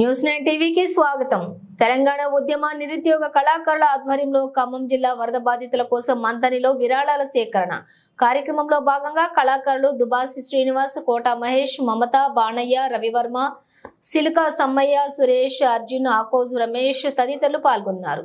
news nine టీవీకి స్వాగతం తెలంగాణ ఉద్యమ నిరుద్యోగ కళాకారుల ఆధ్వర్యంలో ఖమ్మం జిల్లా వరద బాధితుల కోసం మంతనిలో విరాళాల సేకరణ కార్యక్రమంలో భాగంగా కళాకారులు దుబాసి శ్రీనివాస్ కోట మహేష్ మమత బాణయ్య రవివర్మ సిలుక సమ్మయ్య సురేష్ అర్జున్ ఆకోజు రమేష్ తదితరులు పాల్గొన్నారు